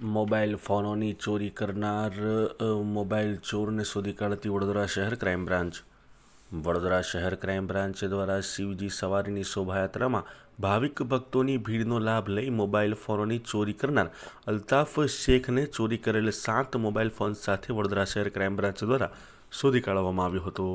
mobile ફોનોની ચોરી કરનાર mobile ચોરને શોધી કાઢતી વડોદરા શહેર ક્રાઇમ બ્રાન્ચ વડોદરા શહેર ક્રાઇમ બ્રાન્ચ દ્વારા શિવજી સવારીની શોભાયાત્રામાં ભાવિક ભક્તોની ભીડનો લાભ લઈ મોબાઈલ ફોનોની ચોરી કરનાર અલ્તાફ શેખને ચોરી કરેલ સાત મોબાઈલ ફોન સાથે વડોદરા શહેર ક્રાઇમ બ્રાન્ચ દ્વારા શોધી કાઢવામાં આવ્યો હતો